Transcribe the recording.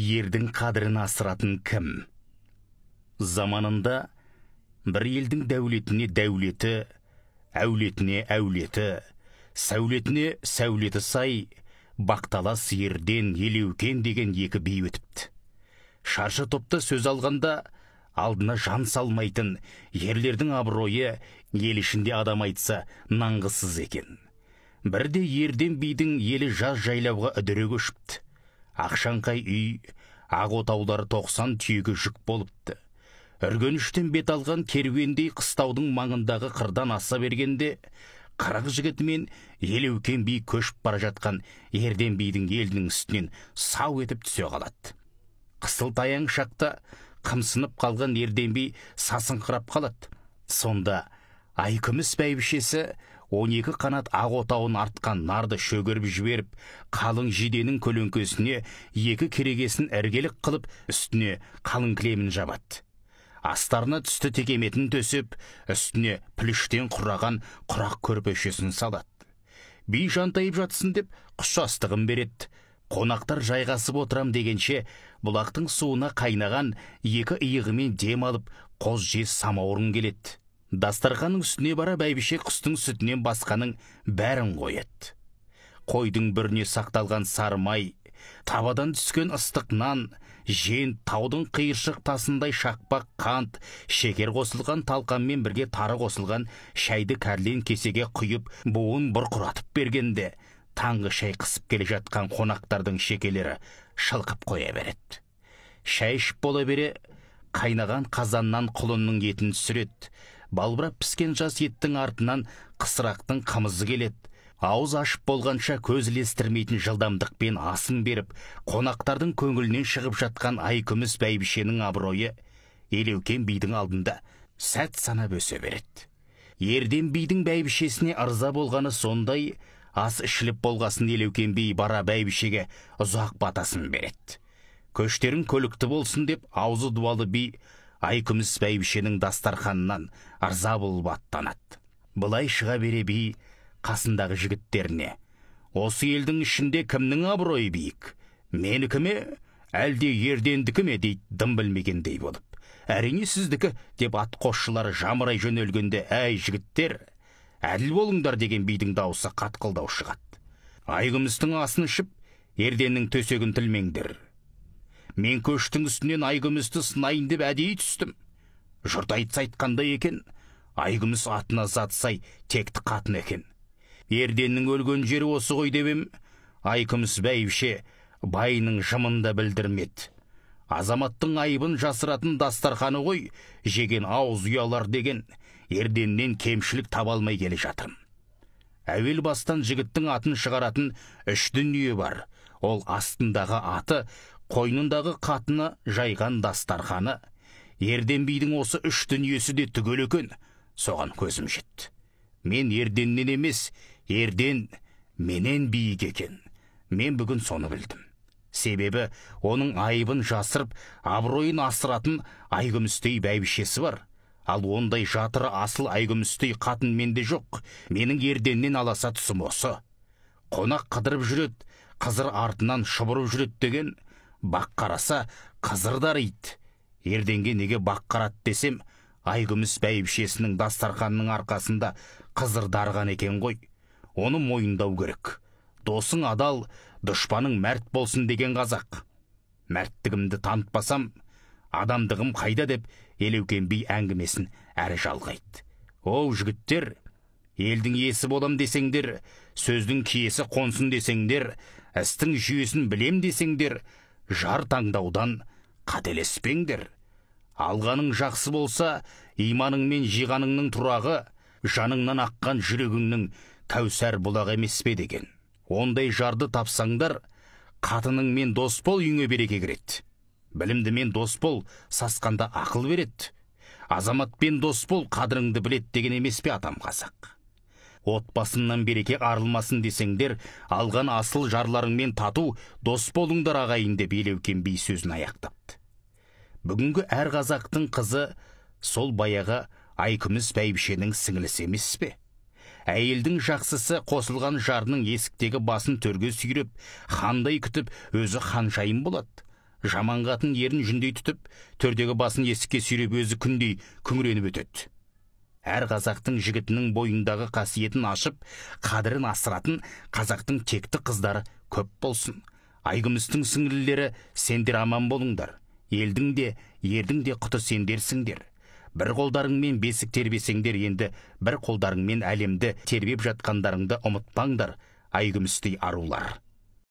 ердің қадірін асыратын кім заманында бір елдің дәулетіне дәулеті әулетіне әулеті сәулетіне сәулеті сай бақталас ерден елеукен деген екі би өтіпті шаршы топта сөз алғанда алдына жан салмайтын ерлердің абыройы ел ішінде адам айтса нанғысыз екен бірде ерден бидің елі жаз жайлауға үдіре көшіпті ақшаңқай үй ақ отаулар тоқсан түйегі жүк болыпты үргеніштен бет алған керуендей қыстаудың маңындағы қырдан аса бергенде қырық жігітімен елеукен би көшіп бара жатқан ерден бидің елінің үстінен сау етіп түсе қалады қысылтаяң шақта қымсынып қалған ерден сасын қырап қалады сонда айкүміс бәйбішесі он екі қанат ақ отауын артқан нарды шөгіріп жіберіп қалың жиденің көлеңкесіне екі керегесін іргелік қылып үстіне қалың кілемін жабады астарына түсті текеметін төсеп үстіне пүліштен құраған құрақ көрпешесін салады би жантайып жатсын деп құс жастығын береді қонақтар жайғасып отырам дегенше бұлақтың суына қайнаған екі иығымен дем алып қоз жез самауырын келеді дастарханның үстіне бара бәйбіше құстың сүтінен басқаның бәрін қояды қойдың бірне сақталған сармай, табадан түскен ыстық нан таудың қиыршық тасындай шақпақ қант шекер қосылған талқанмен бірге тары қосылған шайды кәрлен кесеге құйып буын құратып бергенде таңғы шай қысып келе жатқан қонақтардың шекелері шылқып қоя береді шай ішіп бола бере қайнаған қазаннан құлынның етін түсіреді балбырап піскен жас еттің артынан қысырақтың қымызы келеді ауыз ашып болғанша көз ілестірмейтін жылдамдықпен асын беріп қонақтардың көңілінен шығып жатқан айкүміс бәйбішенің абыройы елеукен бидің алдында сәт санап өсе береді ерден бидің бәйбішесіне ырза болғаны сондай ас ішіліп болғасын елеукен би бара бәйбішеге ұзақ батасын береді көштерің көлікті болсын деп аузы дуалы би күміс бәйбішенің дастарханынан ырза болып аттанады былай шыға бере би қасындағы жігіттеріне осы елдің ішінде кімнің абыройы биік менікі ме әлде ердендікі ме дейді дым білмегендей болып әрине сіздікі деп қосшылары жамырай жөнелгенде әй жігіттер әділ болыңдар деген бидің даусы қатқылдау шығады айкүмістің асын ішіп ерденнің төсегін тілмеңдер мен көштің үстінен айкүмісті сынайын деп әдейі түстім жұрт айтса айтқандай екен айкүміс атына зат сай текті қатын екен ерденнің өлген жері осы ғой деп ем айкүміс бәйбіше байының жымын да білдірмеді азаматтың айыбын жасыратын дастарханы ғой жеген ауыз ұялар деген ерденнен кемшілік таба алмай келе жатырмын әуел бастан жігіттің атын шығаратын үш дүние бар ол астындағы аты қойнындағы қатыны жайған дастарханы ерден бидің осы үш дүниесі де түгел екен соған көзім жетті мен ерденнен емес ерден менен биік екен мен бүгін соны білдім себебі оның айыбын жасырып абыройын асыратын айкүмістей бәйбішесі бар ал ондай жатыры асыл айкүмістей қатын менде жоқ менің ерденнен аласа тұсым осы қонақ қыдырып жүреді қызыр артынан шұбырып жүреді деген бақ қараса қызырдар дариды ерденге неге бақ қарады десем айкүміс бәйбішесінің дастарханның арқасында қызыр екен ғой оны мойындау керек досың адал дұшпаның мәрт болсын деген қазақ мәрттігімді танытпасам адамдығым қайда деп елеукен би әңгімесін әрі жалғайды оу жігіттер елдің иесі болам десеңдер сөздің киесі қонсын десеңдер істің жүйесін білем десеңдер жар таңдаудан қателеспеңдер алғаның жақсы болса иманың мен жиғаныңның тұрағы жаныңнан аққан жүрегіңнің кәусар бұлақ емес пе деген ондай жарды тапсаңдар қатыныңмен дос бол үйіңе береке кіреді білімдімен дос бол сасқанда ақыл береді азаматпен дос бол қадіріңді білет деген емес пе атам қазақ отбасыңнан береке арылмасын десеңдер алған асыл жарларыңмен тату дос болыңдар ағайын деп елеукен би сөзін аяқтапты бүгінгі әр қазақтың қызы сол баяғы айкүміс бәйбішенің сіңлісі емес пе әйелдің жақсысы қосылған жарының есіктегі басын төрге сүйреп хандай күтіп өзі ханшайым болады жаман қатын ерін жүндей түтіп төрдегі басын есікке сүйреп өзі күндей күңіреніп өтеді әр қазақтың жігітінің бойындағы қасиетін ашып қадірін асыратын қазақтың текті қыздары көп болсын айгүмістің сіңлілері сендер аман болыңдар елдің де ердің де құты сендерсіңдер бір қолдарыңмен бесік тербесеңдер енді бір қолдарыңмен әлемді тербеп жатқандарыңды ұмытпаңдар айкүмістей арулар